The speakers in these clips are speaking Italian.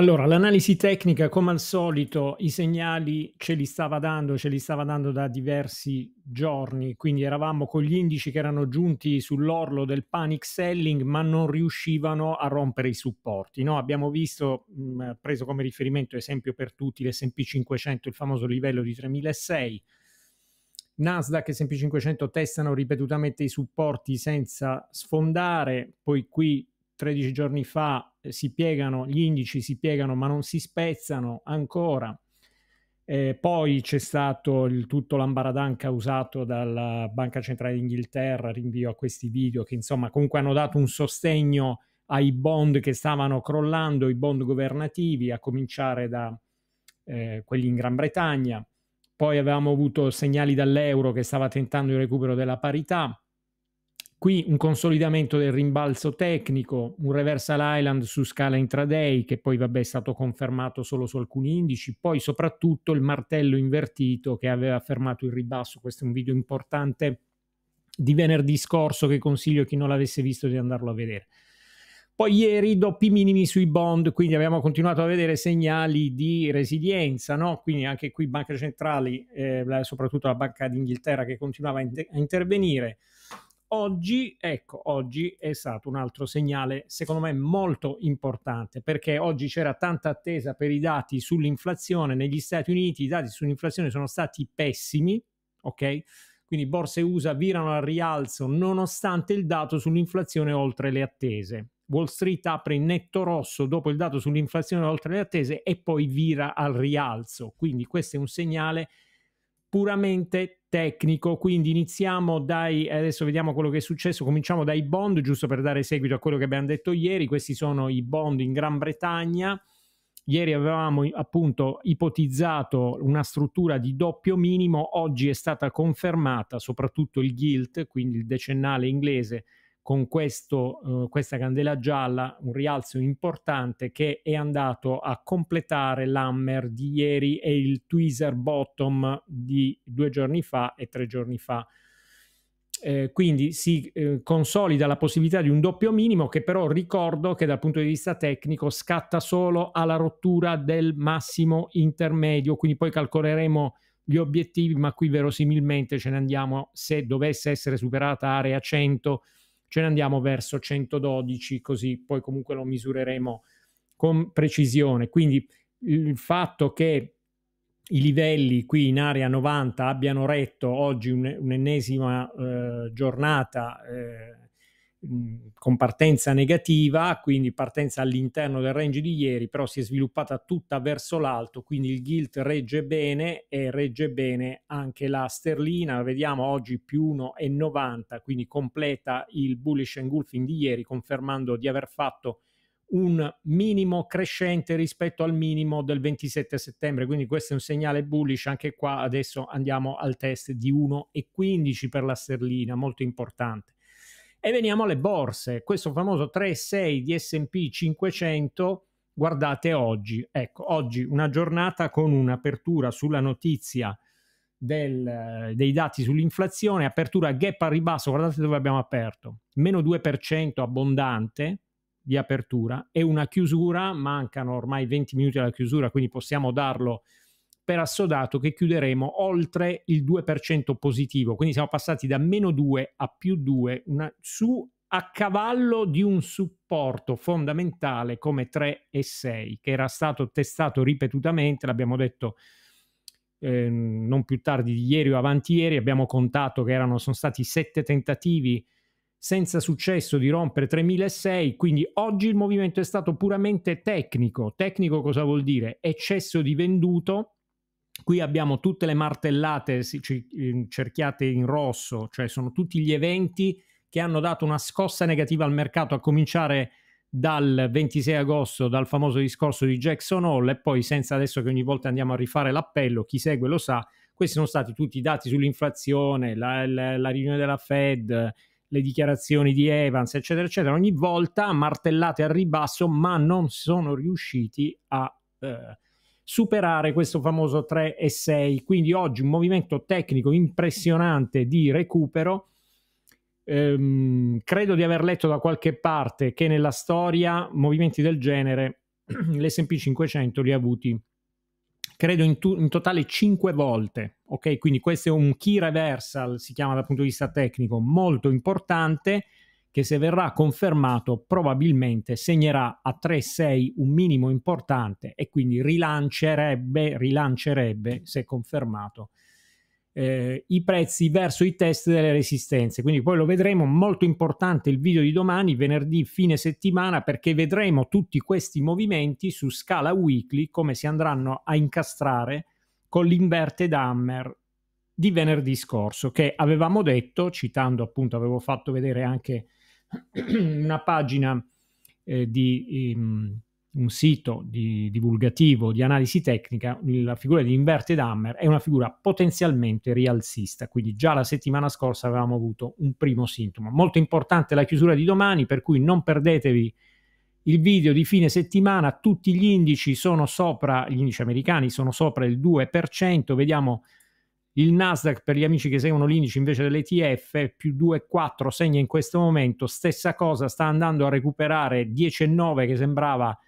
Allora, l'analisi tecnica, come al solito, i segnali ce li stava dando, ce li stava dando da diversi giorni, quindi eravamo con gli indici che erano giunti sull'orlo del panic selling, ma non riuscivano a rompere i supporti. No? Abbiamo visto, mh, mm, eh, preso come riferimento esempio per tutti, l'SP 500, il famoso livello di 3006. Nasdaq e S&P 500 testano ripetutamente i supporti senza sfondare, poi qui 13 giorni fa eh, si piegano, gli indici si piegano ma non si spezzano ancora. E eh, poi c'è stato il, tutto l'ambaradan causato dalla Banca Centrale d'Inghilterra, rinvio a questi video che insomma comunque hanno dato un sostegno ai bond che stavano crollando, i bond governativi, a cominciare da eh, quelli in Gran Bretagna. Poi avevamo avuto segnali dall'euro che stava tentando il recupero della parità Qui un consolidamento del rimbalzo tecnico, un reversal island su scala intraday che poi vabbè è stato confermato solo su alcuni indici, poi soprattutto il martello invertito che aveva fermato il ribasso, questo è un video importante di venerdì scorso che consiglio a chi non l'avesse visto di andarlo a vedere. Poi ieri doppi minimi sui bond, quindi abbiamo continuato a vedere segnali di resilienza, no? quindi anche qui banche centrali, eh, soprattutto la Banca d'Inghilterra che continuava a, inter- a intervenire, Oggi, ecco, oggi è stato un altro segnale, secondo me, molto importante, perché oggi c'era tanta attesa per i dati sull'inflazione negli Stati Uniti, i dati sull'inflazione sono stati pessimi, ok? Quindi borse USA virano al rialzo nonostante il dato sull'inflazione oltre le attese. Wall Street apre in netto rosso dopo il dato sull'inflazione oltre le attese e poi vira al rialzo. Quindi questo è un segnale puramente tecnico, quindi iniziamo dai, adesso vediamo quello che è successo, cominciamo dai bond, giusto per dare seguito a quello che abbiamo detto ieri, questi sono i bond in Gran Bretagna, ieri avevamo appunto ipotizzato una struttura di doppio minimo, oggi è stata confermata soprattutto il gilt, quindi il decennale inglese, con questo, eh, questa candela gialla un rialzo importante che è andato a completare l'hammer di ieri e il tweezer bottom di due giorni fa e tre giorni fa. Eh, quindi si eh, consolida la possibilità di un doppio minimo che però ricordo che dal punto di vista tecnico scatta solo alla rottura del massimo intermedio, quindi poi calcoleremo gli obiettivi, ma qui verosimilmente ce ne andiamo se dovesse essere superata area 100 ce ne andiamo verso 112 così poi comunque lo misureremo con precisione. Quindi il fatto che i livelli qui in area 90 abbiano retto oggi un, un'ennesima eh, giornata eh, con partenza negativa, quindi partenza all'interno del range di ieri, però si è sviluppata tutta verso l'alto, quindi il gilt regge bene e regge bene anche la sterlina, vediamo oggi più 1,90, quindi completa il bullish engulfing di ieri, confermando di aver fatto un minimo crescente rispetto al minimo del 27 settembre, quindi questo è un segnale bullish, anche qua adesso andiamo al test di 1,15 per la sterlina, molto importante e veniamo alle borse, questo famoso 3,6 di SP 500 guardate oggi, ecco, oggi una giornata con un'apertura sulla notizia del, dei dati sull'inflazione, apertura gap a ribasso, guardate dove abbiamo aperto, meno 2% abbondante di apertura e una chiusura, mancano ormai 20 minuti alla chiusura, quindi possiamo darlo per assodato che chiuderemo oltre il 2% positivo, quindi siamo passati da meno 2 a più 2 una, su a cavallo di un supporto fondamentale come 3 e 6 che era stato testato ripetutamente, l'abbiamo detto eh, non più tardi di ieri o avanti ieri, abbiamo contato che erano, sono stati 7 tentativi senza successo di rompere 3006, quindi oggi il movimento è stato puramente tecnico. Tecnico cosa vuol dire? Eccesso di venduto Qui abbiamo tutte le martellate cerchiate in rosso, cioè sono tutti gli eventi che hanno dato una scossa negativa al mercato, a cominciare dal 26 agosto, dal famoso discorso di Jackson Hole, e poi senza adesso che ogni volta andiamo a rifare l'appello, chi segue lo sa, questi sono stati tutti i dati sull'inflazione, la, la, la riunione della Fed, le dichiarazioni di Evans, eccetera, eccetera, ogni volta martellate al ribasso, ma non sono riusciti a... Eh, superare questo famoso 3 e 6. Quindi oggi un movimento tecnico impressionante di recupero. Ehm, credo di aver letto da qualche parte che nella storia movimenti del genere l'SP 500 li ha avuti credo in, tu- in totale 5 volte. Ok, quindi questo è un key reversal, si chiama dal punto di vista tecnico, molto importante che se verrà confermato probabilmente segnerà a 3-6 un minimo importante e quindi rilancerebbe, rilancerebbe se confermato, eh, i prezzi verso i test delle resistenze. Quindi poi lo vedremo, molto importante il video di domani, venerdì fine settimana, perché vedremo tutti questi movimenti su scala weekly, come si andranno a incastrare con l'inverted hammer di venerdì scorso, che avevamo detto, citando appunto, avevo fatto vedere anche una pagina eh, di um, un sito di, divulgativo di analisi tecnica, la figura di Inverted Hammer è una figura potenzialmente rialzista, quindi già la settimana scorsa avevamo avuto un primo sintomo. Molto importante la chiusura di domani, per cui non perdetevi il video di fine settimana, tutti gli indici sono sopra, gli indici americani sono sopra il 2%, vediamo il Nasdaq per gli amici che seguono l'indice invece dell'ETF più 2,4 segna in questo momento, stessa cosa, sta andando a recuperare 10,9 che sembrava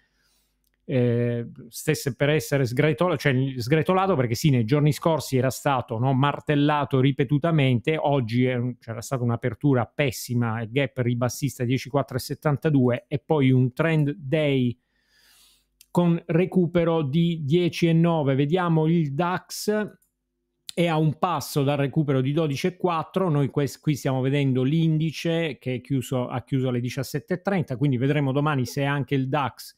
eh, stesse per essere sgretolato, cioè, sgretolato perché sì, nei giorni scorsi era stato no, martellato ripetutamente, oggi è, c'era stata un'apertura pessima, gap ribassista 10,472 e poi un trend day con recupero di 10,9. Vediamo il DAX è a un passo dal recupero di 12,4. Noi quest- qui stiamo vedendo l'indice che chiuso, ha chiuso alle 17,30, quindi vedremo domani se anche il DAX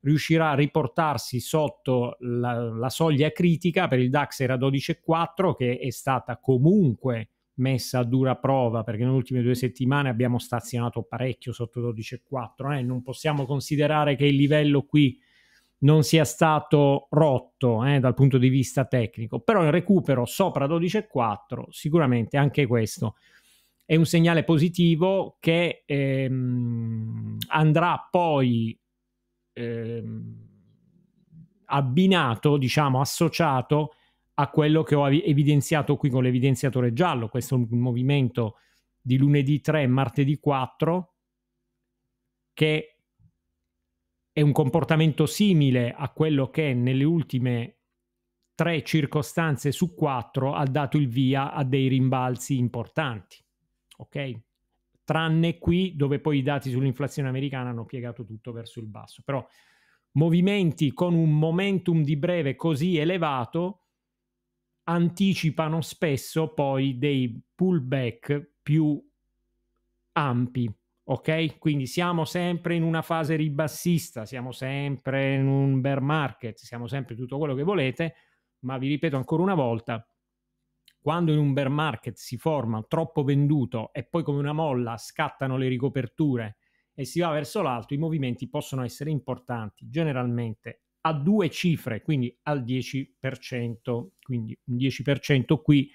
riuscirà a riportarsi sotto la, la soglia critica. Per il DAX era 12,4 che è stata comunque messa a dura prova perché nelle ultime due settimane abbiamo stazionato parecchio sotto 12,4 eh? non possiamo considerare che il livello qui non sia stato rotto eh, dal punto di vista tecnico, però il recupero sopra 12,4 sicuramente anche questo è un segnale positivo che ehm, andrà poi ehm, abbinato, diciamo associato a quello che ho evidenziato qui con l'evidenziatore giallo, questo movimento di lunedì 3 e martedì 4 che è un comportamento simile a quello che nelle ultime tre circostanze su quattro ha dato il via a dei rimbalzi importanti. Ok? Tranne qui dove poi i dati sull'inflazione americana hanno piegato tutto verso il basso. Però movimenti con un momentum di breve così elevato anticipano spesso poi dei pullback più ampi Ok? Quindi siamo sempre in una fase ribassista, siamo sempre in un bear market, siamo sempre tutto quello che volete, ma vi ripeto ancora una volta, quando in un bear market si forma troppo venduto e poi come una molla scattano le ricoperture e si va verso l'alto, i movimenti possono essere importanti, generalmente a due cifre, quindi al 10%, quindi un 10% qui,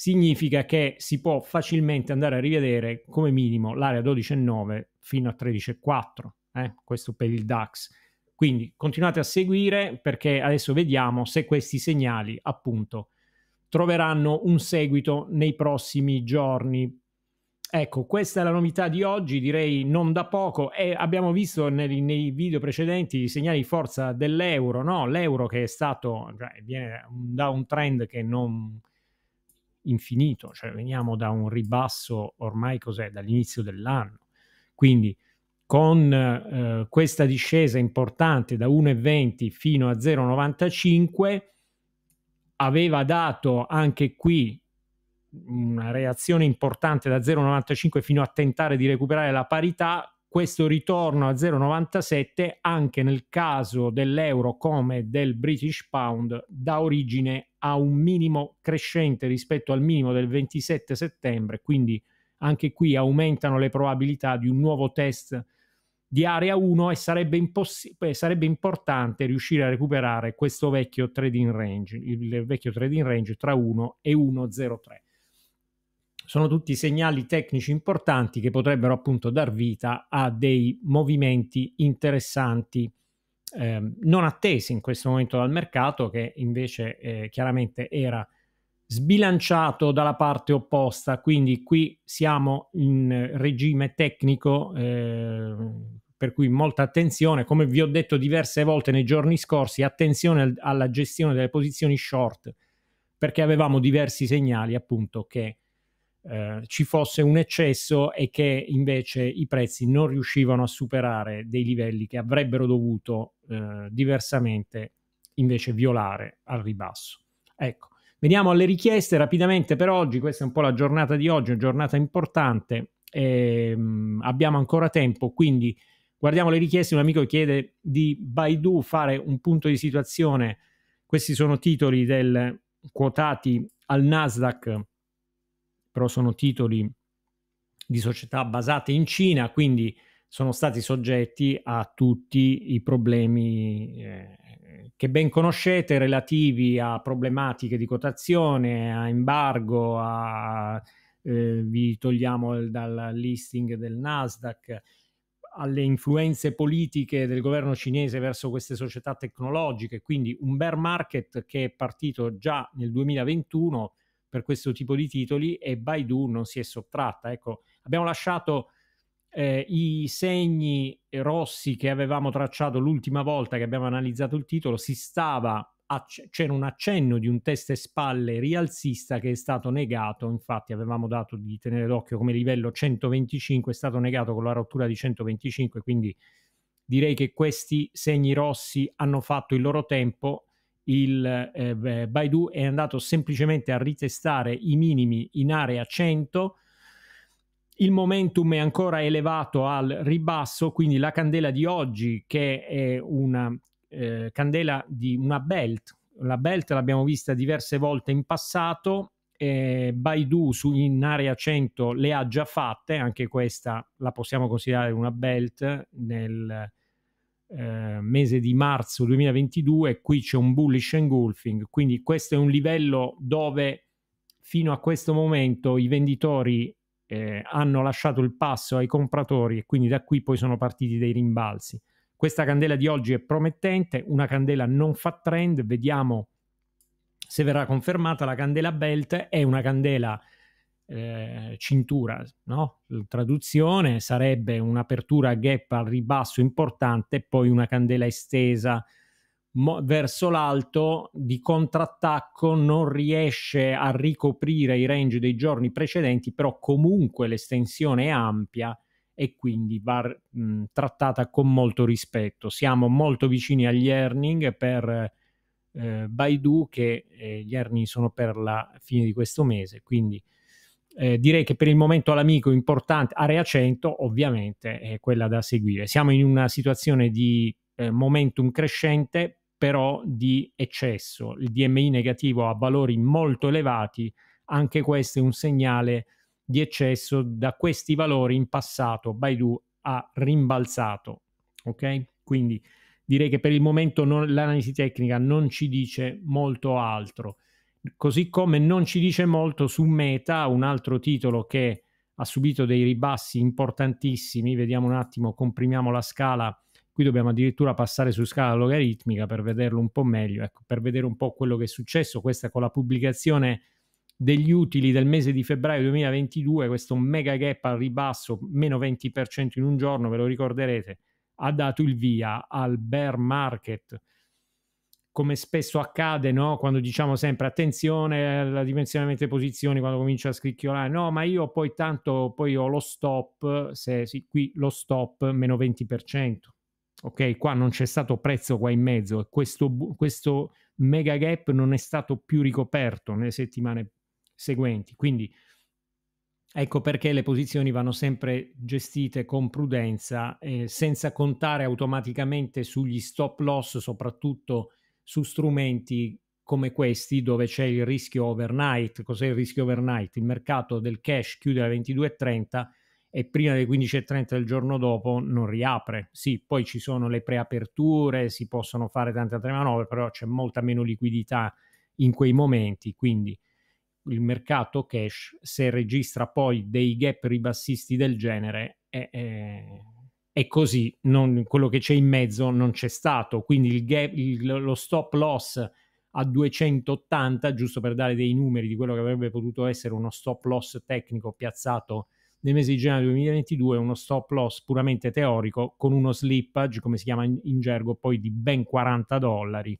significa che si può facilmente andare a rivedere come minimo l'area 12,9 fino a 13,4, eh? questo per il DAX. Quindi continuate a seguire perché adesso vediamo se questi segnali appunto troveranno un seguito nei prossimi giorni. Ecco, questa è la novità di oggi, direi non da poco e abbiamo visto nei, nei video precedenti i segnali di forza dell'euro, no? L'euro che è stato, cioè, viene da un trend che non, infinito, cioè veniamo da un ribasso ormai cos'è, dall'inizio dell'anno. Quindi con eh, questa discesa importante da 1,20 fino a 0,95 aveva dato anche qui una reazione importante da 0,95 fino a tentare di recuperare la parità questo ritorno a 0,97 anche nel caso dell'euro come del British Pound dà origine a un minimo crescente rispetto al minimo del 27 settembre, quindi anche qui aumentano le probabilità di un nuovo test di area 1 e sarebbe, imposs- sarebbe importante riuscire a recuperare questo vecchio trading range, il vecchio trading range tra 1 e 1,03 sono tutti segnali tecnici importanti che potrebbero appunto dar vita a dei movimenti interessanti eh, non attesi in questo momento dal mercato che invece eh, chiaramente era sbilanciato dalla parte opposta quindi qui siamo in regime tecnico eh, per cui molta attenzione come vi ho detto diverse volte nei giorni scorsi attenzione alla gestione delle posizioni short perché avevamo diversi segnali appunto che eh, ci fosse un eccesso e che invece i prezzi non riuscivano a superare dei livelli che avrebbero dovuto eh, diversamente invece violare al ribasso. Ecco, veniamo alle richieste rapidamente per oggi, questa è un po' la giornata di oggi, una giornata importante, e, ehm, mh, abbiamo ancora tempo, quindi guardiamo le richieste, un amico chiede di Baidu fare un punto di situazione, questi sono titoli del, quotati al Nasdaq però sono titoli di società basate in Cina, quindi sono stati soggetti a tutti i problemi eh, che ben conoscete relativi a problematiche di quotazione, a embargo, a, eh, vi togliamo il, dal listing del Nasdaq, alle influenze politiche del governo cinese verso queste società tecnologiche, quindi un bear market che è partito già nel 2021 per questo tipo di titoli e Baidu non si è sottratta. Ecco, abbiamo lasciato eh, i segni rossi che avevamo tracciato l'ultima volta che abbiamo analizzato il titolo, si stava acc- c'era un accenno di un test e spalle rialzista che è stato negato, infatti avevamo dato di tenere d'occhio come livello 125, è stato negato con la rottura di 125, quindi direi che questi segni rossi hanno fatto il loro tempo il eh, Baidu è andato semplicemente a ritestare i minimi in area 100 il momentum è ancora elevato al ribasso, quindi la candela di oggi, che è una eh, candela di una belt, la belt l'abbiamo vista diverse volte in passato, eh, Baidu su, in area 100 le ha già fatte, anche questa la possiamo considerare una belt nel, eh, mese di marzo 2022, qui c'è un bullish engulfing, quindi questo è un livello dove fino a questo momento i venditori eh, hanno lasciato il passo ai compratori e quindi da qui poi sono partiti dei rimbalzi. Questa candela di oggi è promettente, una candela non fa trend, vediamo se verrà confermata la candela belt, è una candela eh, cintura, no? traduzione sarebbe un'apertura gap al ribasso importante, poi una candela estesa mo- verso l'alto di contrattacco, non riesce a ricoprire i range dei giorni precedenti, però comunque l'estensione è ampia e quindi va mh, trattata con molto rispetto. Siamo molto vicini agli earning per eh, Baidu che eh, gli earning sono per la fine di questo mese, quindi eh, direi che per il momento l'amico importante, area 100 ovviamente è quella da seguire. Siamo in una situazione di eh, momentum crescente, però di eccesso. Il DMI negativo ha valori molto elevati, anche questo è un segnale di eccesso. Da questi valori in passato Baidu ha rimbalzato. Ok? Quindi direi che per il momento non, l'analisi tecnica non ci dice molto altro così come non ci dice molto su Meta, un altro titolo che ha subito dei ribassi importantissimi, vediamo un attimo, comprimiamo la scala, qui dobbiamo addirittura passare su scala logaritmica per vederlo un po' meglio, ecco, per vedere un po' quello che è successo, questa con la pubblicazione degli utili del mese di febbraio 2022, questo mega gap al ribasso, meno 20% in un giorno, ve lo ricorderete, ha dato il via al bear market come spesso accade, no? quando diciamo sempre attenzione al dimensionamento delle posizioni, quando comincia a scricchiolare, no, ma io poi tanto poi ho lo stop, se, sì, qui lo stop meno 20%, ok? Qua non c'è stato prezzo qua in mezzo, questo, questo mega gap non è stato più ricoperto nelle settimane seguenti, quindi ecco perché le posizioni vanno sempre gestite con prudenza, eh, senza contare automaticamente sugli stop loss, soprattutto su strumenti come questi dove c'è il rischio overnight. Cos'è il rischio overnight? Il mercato del cash chiude alle 22.30 e prima delle 15.30 del giorno dopo non riapre. Sì, poi ci sono le preaperture, si possono fare tante altre manovre, però c'è molta meno liquidità in quei momenti, quindi il mercato cash se registra poi dei gap ribassisti del genere è, è è così, non, quello che c'è in mezzo non c'è stato, quindi il gap, il, lo stop loss a 280, giusto per dare dei numeri di quello che avrebbe potuto essere uno stop loss tecnico piazzato nel mese di gennaio 2022, uno stop loss puramente teorico con uno slippage, come si chiama in, in gergo, poi di ben 40 dollari.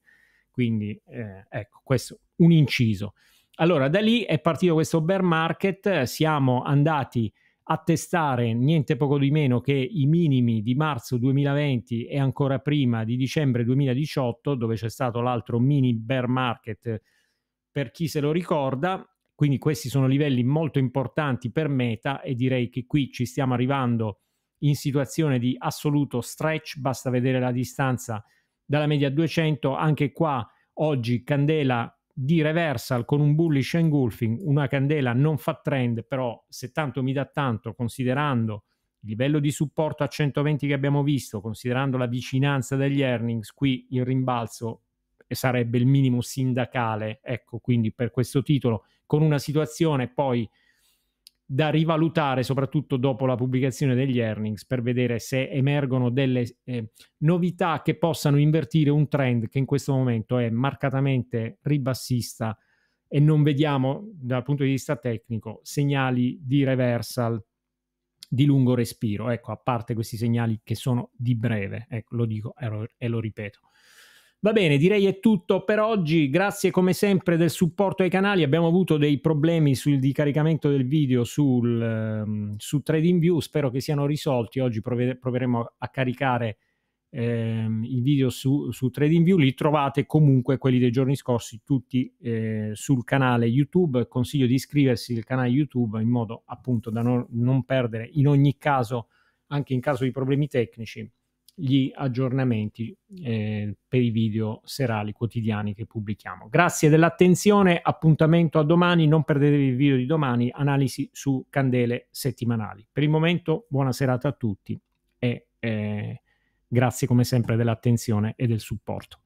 Quindi eh, ecco, questo un inciso. Allora, da lì è partito questo bear market, siamo andati attestare niente poco di meno che i minimi di marzo 2020 e ancora prima di dicembre 2018, dove c'è stato l'altro mini bear market eh, per chi se lo ricorda. Quindi questi sono livelli molto importanti per Meta e direi che qui ci stiamo arrivando in situazione di assoluto stretch, basta vedere la distanza dalla media 200, anche qua oggi candela di reversal con un bullish engulfing, una candela non fa trend, però se tanto mi dà tanto, considerando il livello di supporto a 120 che abbiamo visto, considerando la vicinanza degli earnings, qui il rimbalzo sarebbe il minimo sindacale, ecco, quindi per questo titolo, con una situazione poi da rivalutare soprattutto dopo la pubblicazione degli earnings per vedere se emergono delle eh, novità che possano invertire un trend che in questo momento è marcatamente ribassista e non vediamo dal punto di vista tecnico segnali di reversal di lungo respiro, ecco, a parte questi segnali che sono di breve, ecco, lo dico e lo, e lo ripeto. Va bene, direi è tutto per oggi. Grazie come sempre del supporto ai canali. Abbiamo avuto dei problemi sul di caricamento del video sul, ehm, su TradingView. Spero che siano risolti. Oggi prove, proveremo a caricare ehm, i video su, su TradingView. Li trovate comunque quelli dei giorni scorsi tutti eh, sul canale YouTube. Consiglio di iscriversi al canale YouTube in modo appunto da non, non perdere in ogni caso, anche in caso di problemi tecnici gli aggiornamenti eh, per i video serali quotidiani che pubblichiamo. Grazie dell'attenzione, appuntamento a domani, non perdetevi il video di domani, analisi su candele settimanali. Per il momento buona serata a tutti e eh, grazie come sempre dell'attenzione e del supporto.